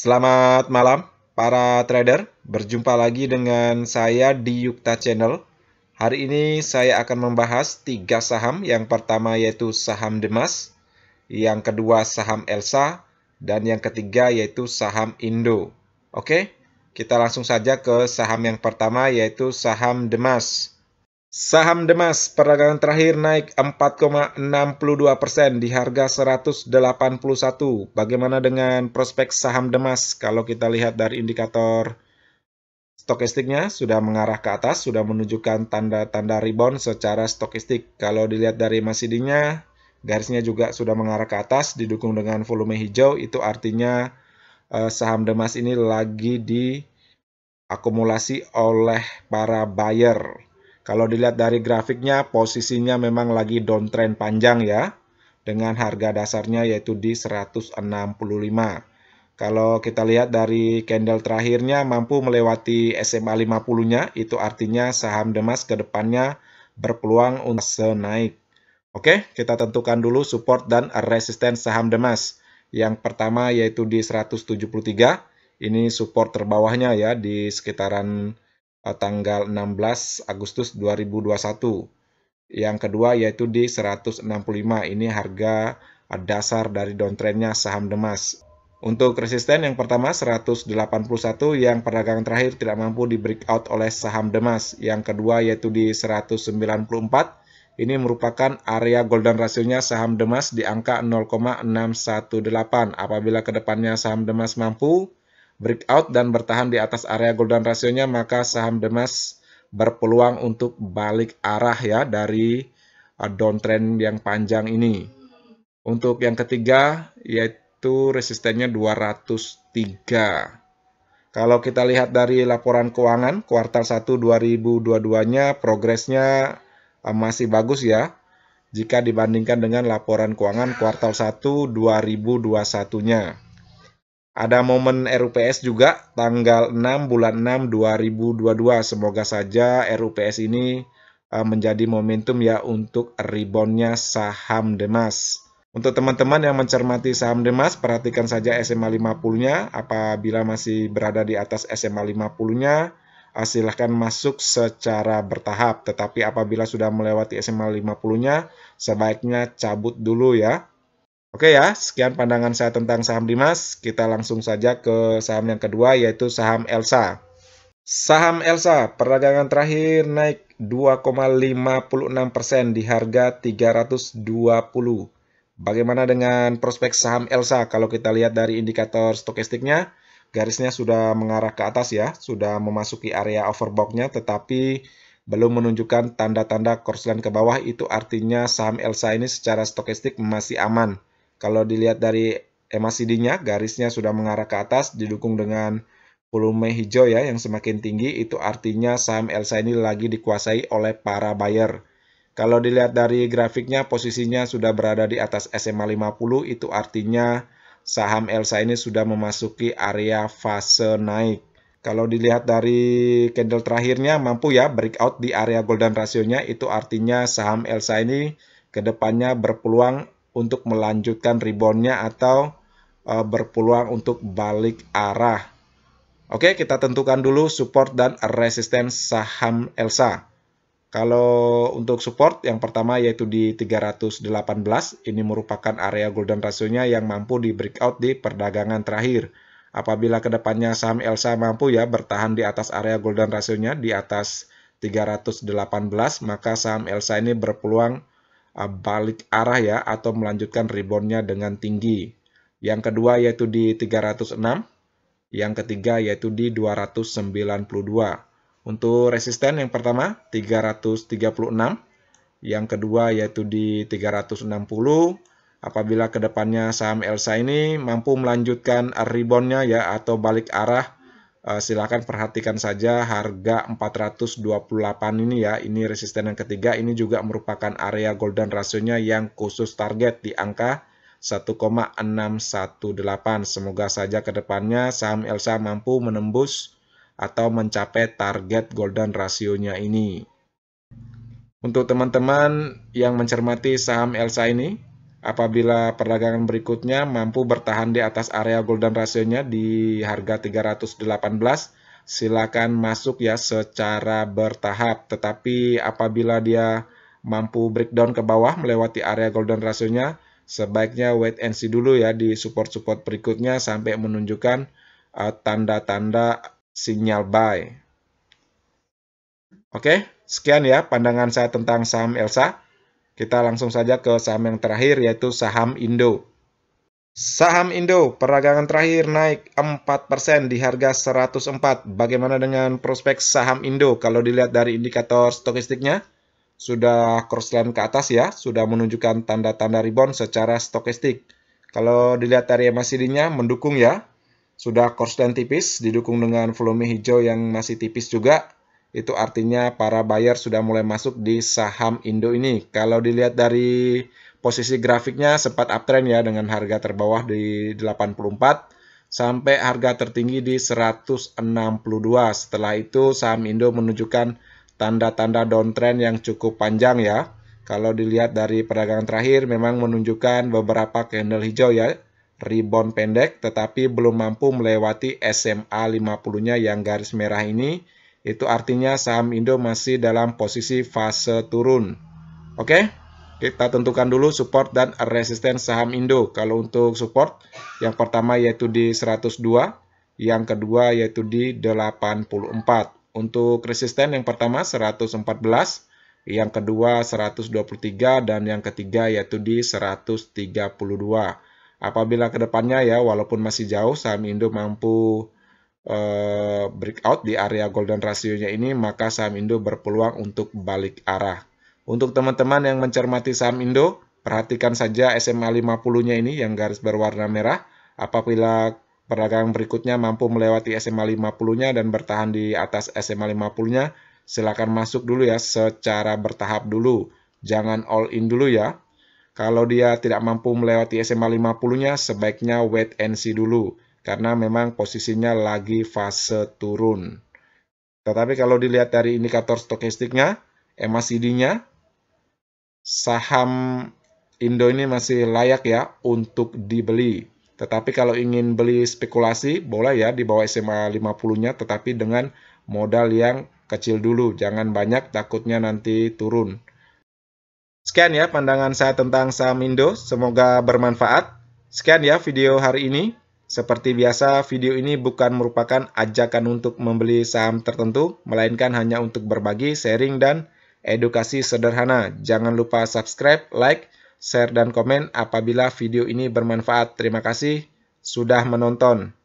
Selamat malam para trader, berjumpa lagi dengan saya di Yukta Channel. Hari ini saya akan membahas tiga saham, yang pertama yaitu saham Demas, yang kedua saham Elsa, dan yang ketiga yaitu saham Indo. Oke, kita langsung saja ke saham yang pertama yaitu saham Demas. Saham Demas perdagangan terakhir naik 4,62 persen di harga 181. Bagaimana dengan prospek saham Demas? Kalau kita lihat dari indikator stokistiknya sudah mengarah ke atas, sudah menunjukkan tanda-tanda rebound secara stokistik. Kalau dilihat dari masidinya, garisnya juga sudah mengarah ke atas, didukung dengan volume hijau, itu artinya eh, saham Demas ini lagi diakumulasi oleh para buyer kalau dilihat dari grafiknya, posisinya memang lagi downtrend panjang ya, dengan harga dasarnya yaitu di 165. Kalau kita lihat dari candle terakhirnya mampu melewati SMA 50-nya, itu artinya saham Demas ke depannya berpeluang untuk senaik. Oke, kita tentukan dulu support dan resisten saham Demas. Yang pertama yaitu di 173, ini support terbawahnya ya di sekitaran Eh, tanggal 16 Agustus 2021. Yang kedua yaitu di 165. Ini harga dasar dari downtrendnya saham Demas. Untuk resisten yang pertama 181 yang perdagangan terakhir tidak mampu di breakout oleh saham Demas. Yang kedua yaitu di 194. Ini merupakan area golden rasionya saham Demas di angka 0,618. Apabila kedepannya saham Demas mampu breakout dan bertahan di atas area golden rasionya, maka saham Demas berpeluang untuk balik arah ya dari uh, downtrend yang panjang ini. Untuk yang ketiga yaitu resistennya 203. Kalau kita lihat dari laporan keuangan kuartal 1 2022-nya progresnya uh, masih bagus ya. Jika dibandingkan dengan laporan keuangan kuartal 1 2021-nya. Ada momen RUPS juga tanggal 6 bulan 6 2022. Semoga saja RUPS ini eh, menjadi momentum ya untuk reboundnya saham Demas. Untuk teman-teman yang mencermati saham Demas, perhatikan saja SMA 50-nya. Apabila masih berada di atas SMA 50-nya, eh, silahkan masuk secara bertahap. Tetapi apabila sudah melewati SMA 50-nya, sebaiknya cabut dulu ya. Oke ya, sekian pandangan saya tentang saham Dimas. Kita langsung saja ke saham yang kedua yaitu saham Elsa. Saham Elsa perdagangan terakhir naik 2,56% di harga 320. Bagaimana dengan prospek saham Elsa kalau kita lihat dari indikator stokastiknya? Garisnya sudah mengarah ke atas ya, sudah memasuki area overbought-nya tetapi belum menunjukkan tanda-tanda korslen ke bawah itu artinya saham Elsa ini secara stokastik masih aman. Kalau dilihat dari MACD-nya, garisnya sudah mengarah ke atas, didukung dengan volume hijau ya yang semakin tinggi, itu artinya saham Elsa ini lagi dikuasai oleh para buyer. Kalau dilihat dari grafiknya, posisinya sudah berada di atas SMA 50, itu artinya saham Elsa ini sudah memasuki area fase naik. Kalau dilihat dari candle terakhirnya mampu ya breakout di area golden rasionya itu artinya saham Elsa ini kedepannya berpeluang untuk melanjutkan reboundnya atau uh, berpeluang untuk balik arah. Oke, kita tentukan dulu support dan resistance saham Elsa. Kalau untuk support yang pertama yaitu di 318, ini merupakan area golden ratio-nya yang mampu di breakout di perdagangan terakhir. Apabila kedepannya saham Elsa mampu ya bertahan di atas area golden ratio-nya di atas 318, maka saham Elsa ini berpeluang Eh, balik arah ya atau melanjutkan reboundnya dengan tinggi. Yang kedua yaitu di 306, yang ketiga yaitu di 292. Untuk resisten yang pertama 336, yang kedua yaitu di 360. Apabila kedepannya saham Elsa ini mampu melanjutkan reboundnya ya atau balik arah Eh, silahkan perhatikan saja harga 428 ini ya ini resisten yang ketiga ini juga merupakan area golden rasionya yang khusus target di angka 1,618 semoga saja kedepannya saham Elsa mampu menembus atau mencapai target golden rasionya ini untuk teman-teman yang mencermati saham Elsa ini Apabila perdagangan berikutnya mampu bertahan di atas area golden rasionya di harga 318, silakan masuk ya secara bertahap. Tetapi apabila dia mampu breakdown ke bawah melewati area golden rasionya, sebaiknya wait and see dulu ya di support-support berikutnya sampai menunjukkan eh, tanda-tanda uh, sinyal buy. Oke, okay, sekian ya pandangan saya tentang saham Elsa. Kita langsung saja ke saham yang terakhir yaitu saham Indo. Saham Indo peragangan terakhir naik 4% di harga 104. Bagaimana dengan prospek saham Indo kalau dilihat dari indikator stokistiknya? Sudah crossline ke atas ya, sudah menunjukkan tanda-tanda rebound secara stokistik. Kalau dilihat dari MACD-nya mendukung ya. Sudah crossline tipis didukung dengan volume hijau yang masih tipis juga itu artinya para buyer sudah mulai masuk di saham Indo ini. Kalau dilihat dari posisi grafiknya sempat uptrend ya dengan harga terbawah di 84 sampai harga tertinggi di 162. Setelah itu saham Indo menunjukkan tanda-tanda downtrend yang cukup panjang ya. Kalau dilihat dari perdagangan terakhir memang menunjukkan beberapa candle hijau ya, rebound pendek tetapi belum mampu melewati SMA 50-nya yang garis merah ini itu artinya saham Indo masih dalam posisi fase turun. Oke, kita tentukan dulu support dan resisten saham Indo. Kalau untuk support, yang pertama yaitu di 102, yang kedua yaitu di 84. Untuk resisten yang pertama 114, yang kedua 123, dan yang ketiga yaitu di 132. Apabila kedepannya ya, walaupun masih jauh, saham Indo mampu Eh, breakout di area golden ratio-nya ini, maka saham Indo berpeluang untuk balik arah. Untuk teman-teman yang mencermati saham Indo, perhatikan saja SMA 50-nya ini yang garis berwarna merah. Apabila perdagangan berikutnya mampu melewati SMA 50-nya dan bertahan di atas SMA 50-nya, silakan masuk dulu ya secara bertahap dulu. Jangan all in dulu ya. Kalau dia tidak mampu melewati SMA 50-nya, sebaiknya wait and see dulu karena memang posisinya lagi fase turun. Tetapi kalau dilihat dari indikator stokastiknya, MACD-nya, saham Indo ini masih layak ya untuk dibeli. Tetapi kalau ingin beli spekulasi, boleh ya di bawah SMA 50-nya, tetapi dengan modal yang kecil dulu. Jangan banyak, takutnya nanti turun. Sekian ya pandangan saya tentang saham Indo, semoga bermanfaat. Sekian ya video hari ini. Seperti biasa, video ini bukan merupakan ajakan untuk membeli saham tertentu, melainkan hanya untuk berbagi, sharing, dan edukasi sederhana. Jangan lupa subscribe, like, share, dan komen apabila video ini bermanfaat. Terima kasih sudah menonton.